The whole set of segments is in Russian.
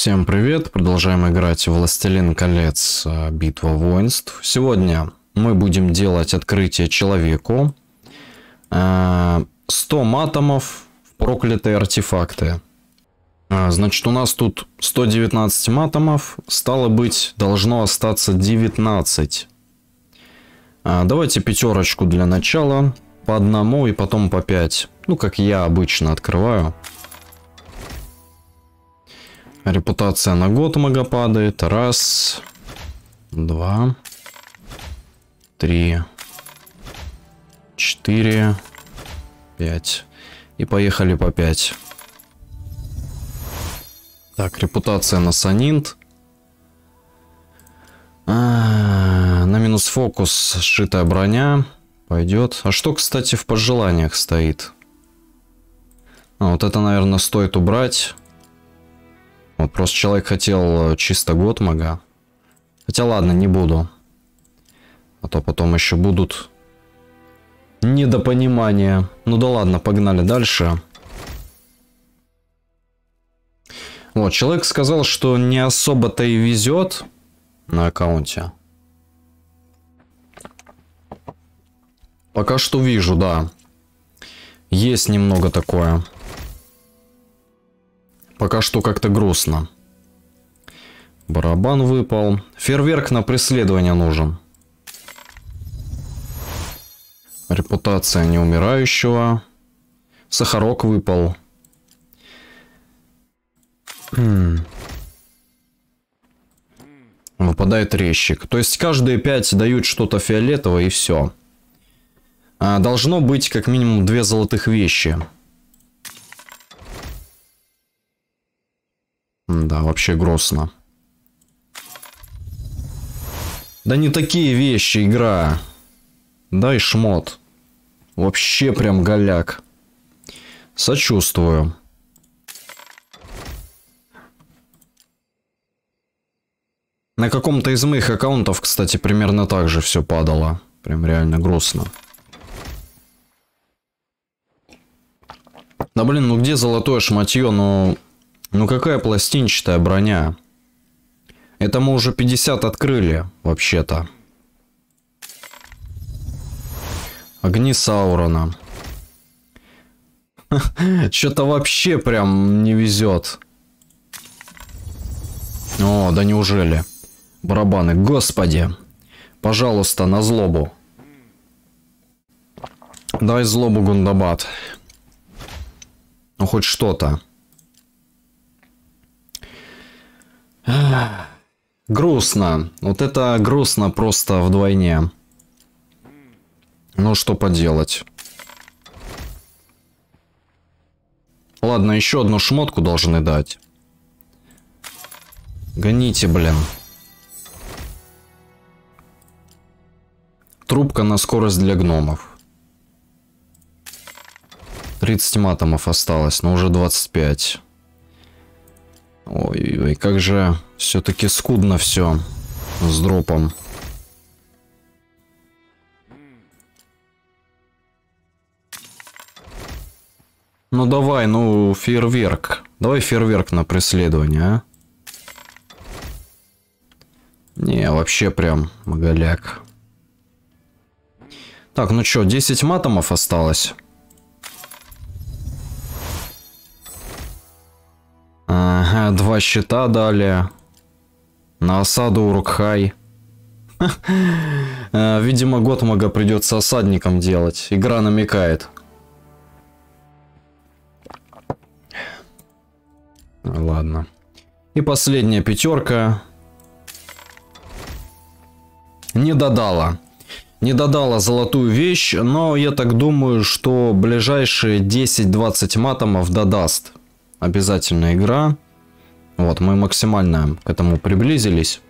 Всем привет! Продолжаем играть в «Властелин колец. Э, Битва воинств». Сегодня мы будем делать открытие человеку. 100 э, атомов в проклятые артефакты. Э, значит, у нас тут 119 атомов Стало быть, должно остаться 19. Давайте пятерочку для начала. По одному и потом по 5. Ну, как я обычно открываю. Репутация на Готэмага падает. Раз, два, три, четыре, пять. И поехали по пять. Так, репутация на Санинт. А, на минус фокус сшитая броня. Пойдет. А что, кстати, в пожеланиях стоит? А, вот это, наверное, стоит убрать. Вот просто человек хотел э, чисто год мага. Хотя ладно, не буду. А то потом еще будут недопонимания. Ну да ладно, погнали дальше. Вот, человек сказал, что не особо-то и везет на аккаунте. Пока что вижу, да. Есть немного такое. Пока что как-то грустно. Барабан выпал. Фейерверк на преследование нужен. Репутация неумирающего. Сахарок выпал. Хм. Выпадает резчик. То есть каждые 5 дают что-то фиолетовое и все. А должно быть как минимум две золотых вещи. да, вообще грустно. Да не такие вещи, игра. Дай шмот. Вообще прям голяк. Сочувствую. На каком-то из моих аккаунтов, кстати, примерно так же все падало. Прям реально грустно. Да блин, ну где золотое шматье? Ну... Ну какая пластинчатая броня? Это мы уже 50 открыли, вообще-то. Огни Саурона. Что-то вообще прям не везет. О, да неужели? Барабаны, господи. Пожалуйста, на злобу. Дай злобу, Гундабад. Ну, хоть что-то. Грустно. Вот это грустно просто вдвойне. Ну что поделать. Ладно, еще одну шмотку должны дать. Гоните, блин. Трубка на скорость для гномов. 30 матомов осталось, но уже 25. Ой, ой, как же все-таки скудно все с дропом. Ну давай, ну фейерверк. Давай фейерверк на преследование, а? Не, вообще прям маголяк. Так, ну чё, 10 матомов осталось. два щита дали. На осаду Урукхай. Э, видимо, Готмага придется осадником делать. Игра намекает. Ладно. И последняя пятерка. Не додала. Не додала золотую вещь, но я так думаю, что ближайшие 10-20 матомов додаст. Обязательно игра. Игра. Вот, мы максимально к этому приблизились.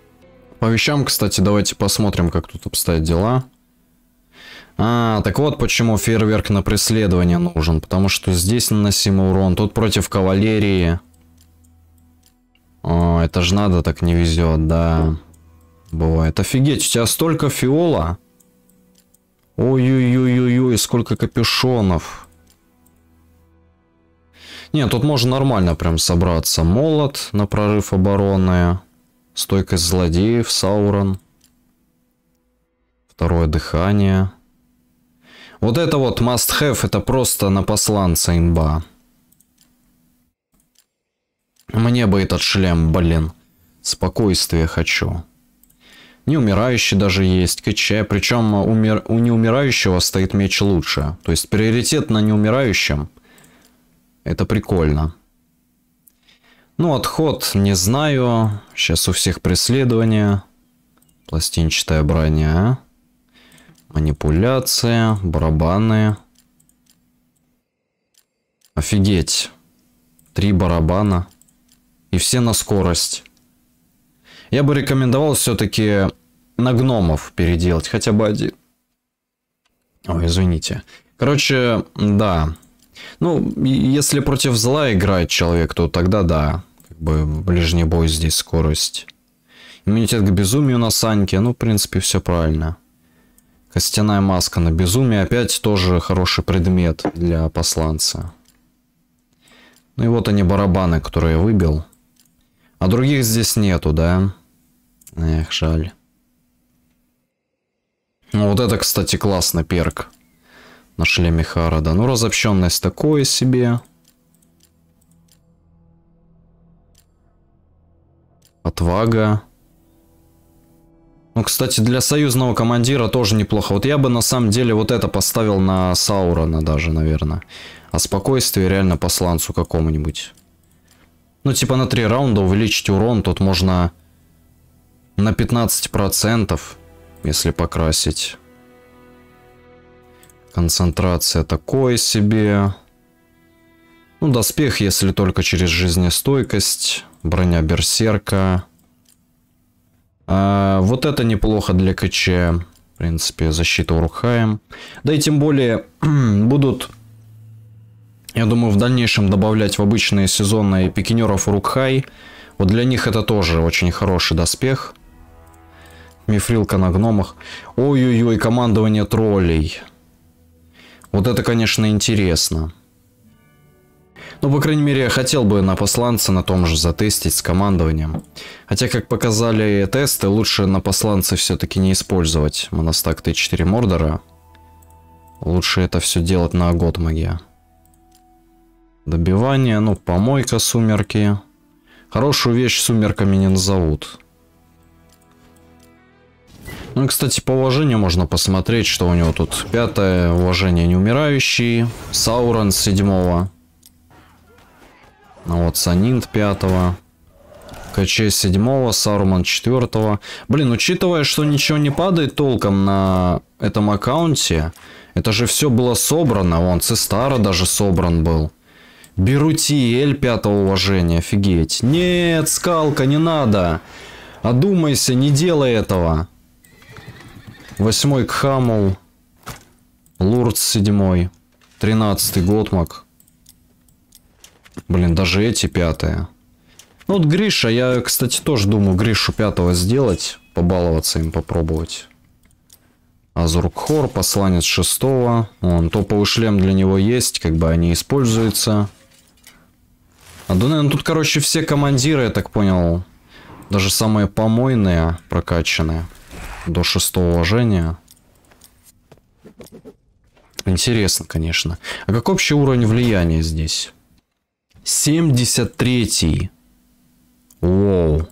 По вещам, кстати, давайте посмотрим, как тут обстоят дела. А, так вот почему фейерверк на преследование нужен. Потому что здесь наносимый урон, тут против кавалерии. О, это же надо так не везет, да. Бывает. Офигеть, у тебя столько фиола. Ой-ой-ой-ой-ой, сколько капюшонов. Нет, тут можно нормально прям собраться. Молот на прорыв обороны. Стойкость злодеев, Саурон. Второе дыхание. Вот это вот must have, это просто на посланца имба. Мне бы этот шлем, блин. Спокойствие хочу. Неумирающий даже есть, КЧ. Причем умер... у неумирающего стоит меч лучше. То есть приоритет на неумирающем. Это прикольно. Ну, отход не знаю. Сейчас у всех преследование. Пластинчатая броня. А? Манипуляция. Барабаны. Офигеть. Три барабана. И все на скорость. Я бы рекомендовал все-таки на гномов переделать. Хотя бы один. Ой, извините. Короче, да. Ну, если против зла играет человек, то тогда да. Как бы ближний бой здесь скорость. Иммунитет к безумию на Саньке. Ну, в принципе, все правильно. Костяная маска на безумие. Опять тоже хороший предмет для посланца. Ну и вот они барабаны, которые я выбил. А других здесь нету, да? Эх, жаль. Ну, вот это, кстати, классный перк. На шлеме Харада. Ну, разобщенность такое себе. Отвага. Ну, кстати, для союзного командира тоже неплохо. Вот я бы на самом деле вот это поставил на Саурона даже, наверное. А спокойствие реально посланцу какому-нибудь. Ну, типа на 3 раунда увеличить урон. Тут можно на 15%, если покрасить. Концентрация такое себе. Ну, доспех, если только через жизнестойкость. Броня берсерка. А, вот это неплохо для КЧ. В принципе, защита урухаем. Да и тем более будут, я думаю, в дальнейшем добавлять в обычные сезонные пикинеров урукхай. Вот для них это тоже очень хороший доспех. Мифрилка на гномах. Ой-ой-ой, командование троллей. Вот это, конечно, интересно. Ну, по крайней мере, я хотел бы на посланца на том же затестить с командованием. Хотя, как показали тесты, лучше на посланца все-таки не использовать монастак Т4 Мордора. Лучше это все делать на год магия. Добивание, ну, помойка сумерки. Хорошую вещь сумерками не назовут. Ну, кстати, по уважению можно посмотреть, что у него тут. Пятое уважение неумирающий. Саурон седьмого. Ну вот, Санинт пятого. КЧ седьмого, Саруман четвертого. Блин, учитывая, что ничего не падает толком на этом аккаунте, это же все было собрано. Вон, Цистара даже собран был. Берутиэль пятого уважения, офигеть. Нет, скалка, не надо. Одумайся, не делай этого. Восьмой Кхамул. Лурд седьмой. Тринадцатый Готмак. Блин, даже эти пятые. Ну вот Гриша, я, кстати, тоже думаю Гришу пятого сделать. Побаловаться им, попробовать. Азуркхор, посланец шестого. Он топовый шлем для него есть, как бы они используются. А Дунен, тут, короче, все командиры, я так понял, даже самые помойные прокачанные до шестого уважения. Интересно, конечно. А как общий уровень влияния здесь? 73. Воу.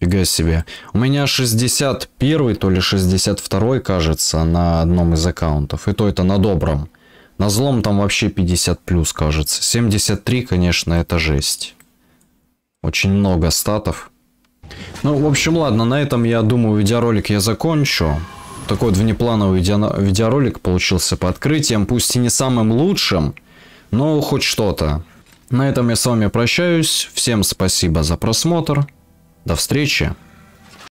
Фига себе. У меня 61 то ли 62 кажется, на одном из аккаунтов. И то это на добром. На злом там вообще 50 плюс, кажется. 73, конечно, это жесть. Очень много статов. Ну, в общем, ладно, на этом, я думаю, видеоролик я закончу. Такой вот внеплановый видеоролик получился по открытиям, пусть и не самым лучшим, но хоть что-то. На этом я с вами прощаюсь. Всем спасибо за просмотр. До встречи.